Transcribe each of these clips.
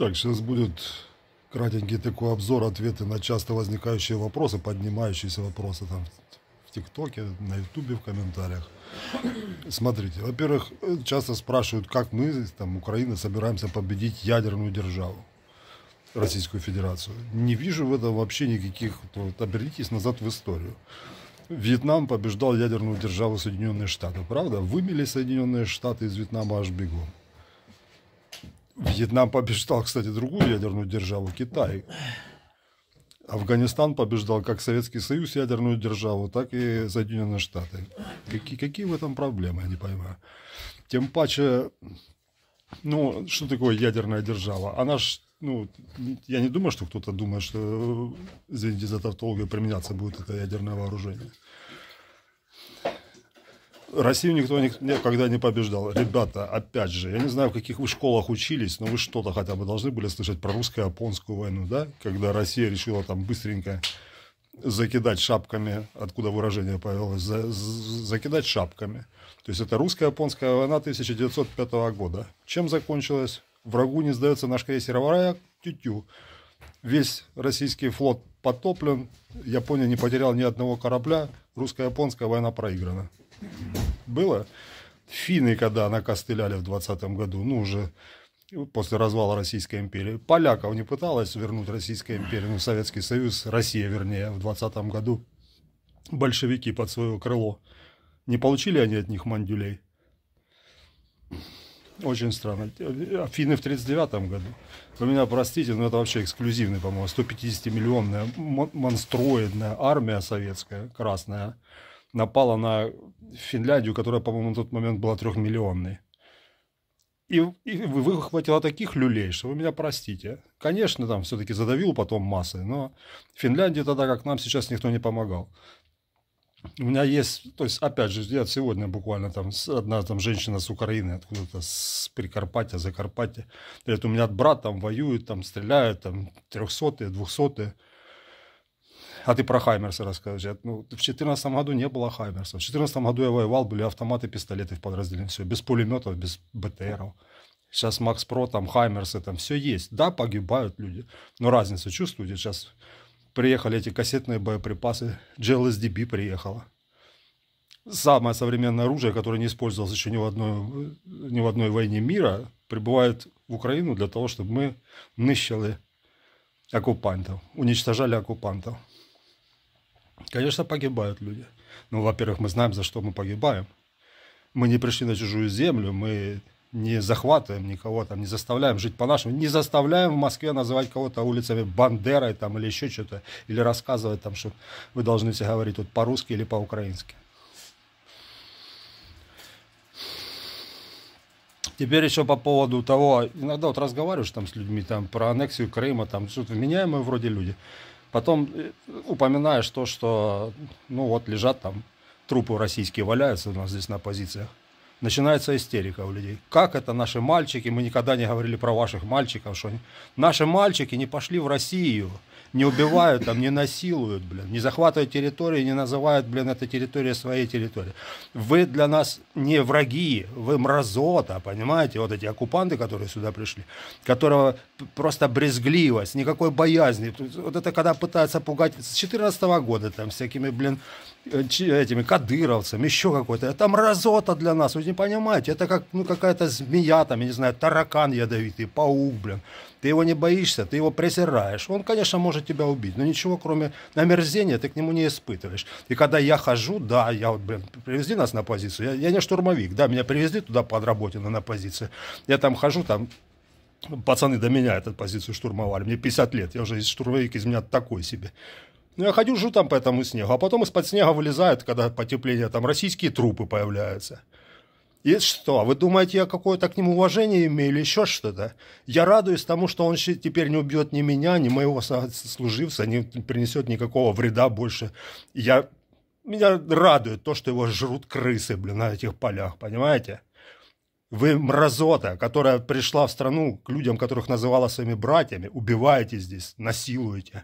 Так, сейчас будет кратенький такой обзор, ответы на часто возникающие вопросы, поднимающиеся вопросы там в ТикТоке, на Ютубе, в комментариях. Смотрите, во-первых, часто спрашивают, как мы, там, Украина, собираемся победить ядерную державу. Российскую Федерацию. Не вижу в этом вообще никаких... Вот, обернитесь назад в историю. Вьетнам побеждал ядерную державу Соединенные Штаты. Правда? Вымели Соединенные Штаты из Вьетнама аж бегом. Вьетнам побеждал, кстати, другую ядерную державу – Китай. Афганистан побеждал как Советский Союз ядерную державу, так и Соединенные Штаты. Какие, какие в этом проблемы, я не понимаю. Тем паче, ну, что такое ядерная держава? Она ж, ну, я не думаю, что кто-то думает, что, извините за тавтологию, применяться будет это ядерное вооружение. Россию никто никогда не побеждал. Ребята, опять же, я не знаю, в каких вы школах учились, но вы что-то хотя бы должны были слышать про русско-японскую войну, да? Когда Россия решила там быстренько закидать шапками, откуда выражение появилось, за, закидать шапками. То есть это русско-японская война 1905 года. Чем закончилась? Врагу не сдается наш крейсер «Аварая», тю-тю. Весь российский флот потоплен, Япония не потеряла ни одного корабля, русско-японская война проиграна было. Финны, когда накостыляли в 20 году, ну, уже после развала Российской империи. Поляков не пыталась вернуть Российская империя, ну, Советский Союз, Россия, вернее, в 20 году. Большевики под свое крыло. Не получили они от них мандюлей? Очень странно. А финны в 1939 году. Вы меня простите, но это вообще эксклюзивный, по-моему, 150-миллионная монстроидная армия советская, красная напала на Финляндию, которая, по-моему, на тот момент была трехмиллионной. И, и выхватила таких люлей, что вы меня простите. Конечно, там все-таки задавил потом массы, но Финляндии тогда, как нам сейчас, никто не помогал. У меня есть, то есть, опять же, я сегодня буквально там одна там женщина с Украины, откуда-то с Прикарпатья, Закарпатья, говорит, у меня брат там воюет, там стреляет, там трехсотые, двухсотые. А ты про Хаймерса расскажи. Ну, в 2014 году не было Хаймерса. В 2014 году я воевал, были автоматы, пистолеты в подразделении. Все, без пулеметов, без БТРов. Сейчас Макс Про, там Хаймерсы, там все есть. Да, погибают люди, но разницу чувствуете. Сейчас приехали эти кассетные боеприпасы, GLSDB приехала. Самое современное оружие, которое не использовалось еще ни в одной, ни в одной войне мира, прибывает в Украину для того, чтобы мы нищили оккупантов, уничтожали оккупантов. Конечно, погибают люди. Ну, во-первых, мы знаем, за что мы погибаем. Мы не пришли на чужую землю, мы не захватываем никого, там, не заставляем жить по-нашему, не заставляем в Москве называть кого-то улицами Бандерой там, или еще что-то, или рассказывать, там, что вы должны все говорить вот, по-русски или по-украински. Теперь еще по поводу того, иногда вот разговариваешь там с людьми там про аннексию Крыма, там что-то вменяемые вроде люди. Потом э, упоминаешь то, что, ну вот, лежат там, трупы российские валяются у нас здесь на позициях. Начинается истерика у людей. Как это наши мальчики? Мы никогда не говорили про ваших мальчиков. Что они... Наши мальчики не пошли в Россию не убивают, там, не насилуют, блин, не захватывают территории, не называют, блин, это территория своей территории Вы для нас не враги, вы мразота, понимаете, вот эти оккупанты, которые сюда пришли, которого просто брезгливость, никакой боязни. Вот это когда пытаются пугать с 14 года там всякими, блин, Э, этими кадыровцами, еще какой-то. Это а мразота для нас, вы не понимаете. Это как ну, какая-то змея, там, я не знаю, таракан ядовитый, паук, блин. Ты его не боишься, ты его презираешь. Он, конечно, может тебя убить, но ничего, кроме омерзения, ты к нему не испытываешь. И когда я хожу, да, я вот, блин, привезли нас на позицию. Я, я не штурмовик, да, меня привезли туда подработено на позиции Я там хожу, там пацаны до меня эту позицию штурмовали. Мне 50 лет, я уже штурмовик из меня такой себе. Ну, я ходю, жу там по этому снегу, а потом из-под снега вылезают, когда потепление, там российские трупы появляются. И что, вы думаете, я какое-то к нему уважение имею или еще что-то? Я радуюсь тому, что он теперь не убьет ни меня, ни моего служивца, не принесет никакого вреда больше. Я... Меня радует то, что его жрут крысы, блин, на этих полях, понимаете? Вы мразота, которая пришла в страну к людям, которых называла своими братьями, убиваете здесь, насилуете,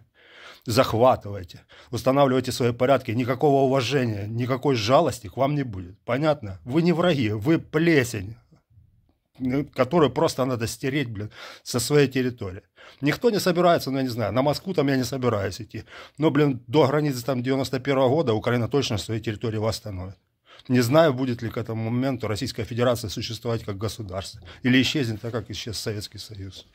захватываете, устанавливаете свои порядки. Никакого уважения, никакой жалости к вам не будет. Понятно? Вы не враги, вы плесень, ну, которую просто надо стереть, блин, со своей территории. Никто не собирается, ну, я не знаю, на Москву там я не собираюсь идти. Но, блин, до границы там 91 -го года Украина точно свои территории восстановит. Не знаю, будет ли к этому моменту Российская Федерация существовать как государство или исчезнет так, как исчез Советский Союз.